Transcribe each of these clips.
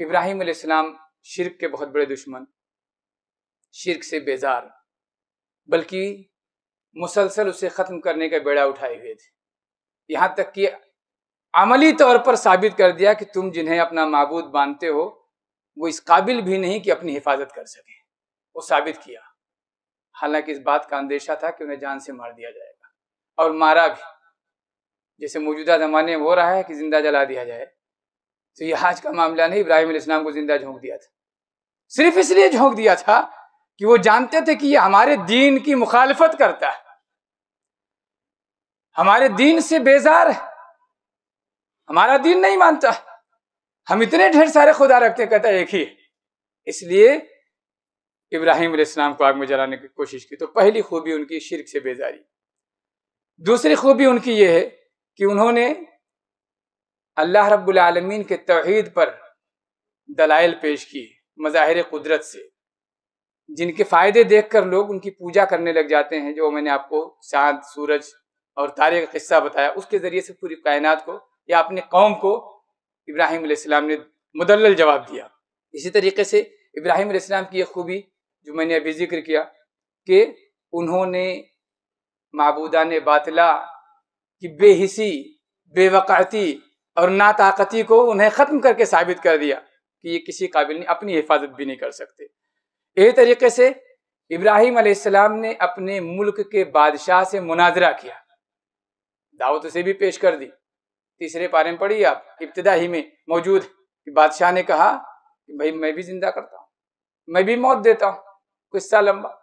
इब्राहिम अलैहिस्सलाम शिरक के बहुत बड़े दुश्मन शिरक से बेजार बल्कि मुसलसल उसे ख़त्म करने का बेड़ा उठाए हुए थे यहाँ तक कि अमली तौर पर साबित कर दिया कि तुम जिन्हें अपना मबूद मानते हो वो इस काबिल भी नहीं कि अपनी हिफाजत कर सकें वो साबित किया हालांकि इस बात का अंदेशा था कि उन्हें जान से मार दिया जाएगा और मारा भी जैसे मौजूदा ज़माने में हो रहा है कि ज़िंदा जला दिया जाए तो यह आज का मामला नहीं इब्राहिम इस्लाम को जिंदा झोंक दिया था सिर्फ इसलिए झोंक दिया था कि वो जानते थे कि ये हमारे दीन की मुखालफत करता है हमारे दीन से बेजार है हमारा दीन नहीं मानता हम इतने ढेर सारे खुदा रखते कहता एक ही इसलिए इब्राहिम इस्लाम को आग में जलाने की कोशिश की तो पहली खूबी उनकी शिरक से बेजारी दूसरी खूबी उनकी यह है कि उन्होंने अल्लाह रब्बुल आलमीन के तोहद पर दलाइल पेश की मज़ाहिर कुदरत से जिनके फ़ायदे देखकर लोग उनकी पूजा करने लग जाते हैं जो मैंने आपको चाँद सूरज और तारे का किस्सा बताया उसके ज़रिए से पूरी कायनात को या अपने कौम को इब्राहिम सलाम ने मुदल जवाब दिया इसी तरीके से इब्राहिम सलाम की एक खूबी जो मैंने अभी जिक्र किया कि उन्होंने मबूदा ने बातला की बेहिसी बेवक़ाती और नाताकती को उन्हें ख़त्म करके साबित कर दिया कि ये किसी काबिल ने अपनी हिफाजत भी नहीं कर सकते यही तरीके से इब्राहिम आसमाम ने अपने मुल्क के बादशाह से मुनाजरा किया दावत उसे भी पेश कर दी तीसरे पारे में पढ़िए आप इब्तदा ही में मौजूद कि बादशाह ने कहा कि भाई मैं भी जिंदा करता हूँ मैं भी मौत देता हूँ किस्सा लंबा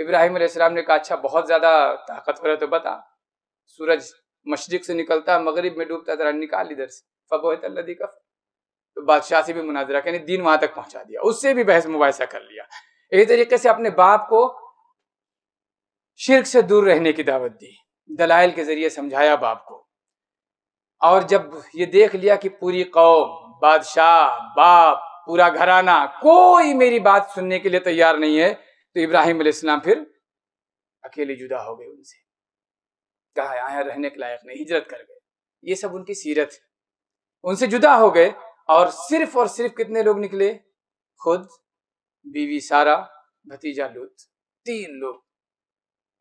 इब्राहिम ने कहा अच्छा बहुत ज़्यादा ताकतवर है तो बता सूरज मशरक से निकलता मगरब में डूबता जरा निकाल इधर से फबोहत अल्लादी का तो बादशाह से भी मुनाजरा यानी दीन वहां तक पहुंचा दिया उससे भी बहस मुबासा कर लिया इसी तरीके से अपने बाप को शिरक से दूर रहने की दावत दी दलाइल के जरिए समझाया बाप को और जब ये देख लिया कि पूरी कौम बादशाह बाप पूरा घराना कोई मेरी बात सुनने के लिए तैयार नहीं है तो इब्राहिम फिर अकेले जुदा हो गए उनसे कहा यहाँ रहने के लायक नहीं हिजरत कर गए ये सब उनकी सीरत है उनसे जुदा हो गए और सिर्फ और सिर्फ कितने लोग निकले खुद बीवी सारा भतीजा लुत तीन लोग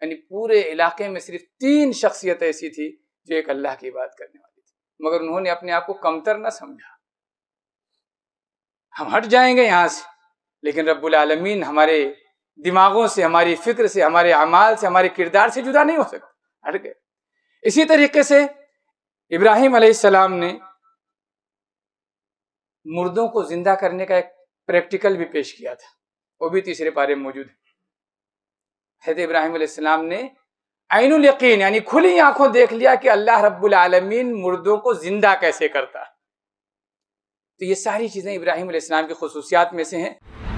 यानी पूरे इलाके में सिर्फ तीन शख्सियत ऐसी थी जो एक अल्लाह की बात करने वाली थी मगर उन्होंने अपने आप को कमतर ना समझा हम हट जाएंगे यहाँ से लेकिन रब्बुल आलमीन हमारे दिमागों से हमारी फिक्र से हमारे अमाल से हमारे किरदार से जुदा नहीं हो सकता हट गए इसी तरीके से इब्राहिम अलैहिस्सलाम ने मुर्दों को जिंदा करने का एक प्रैक्टिकल भी पेश किया था वो भी तीसरे पारे में मौजूद है हजरत इब्राहिम अलैहिस्सलाम ने आइनुल यकीन यानी खुली आंखों देख लिया कि अल्लाह रब्बुल आलमीन मुर्दों को जिंदा कैसे करता तो ये सारी चीज़ें इब्राहिम अलैहिस्सलाम की खसूसियात में से हैं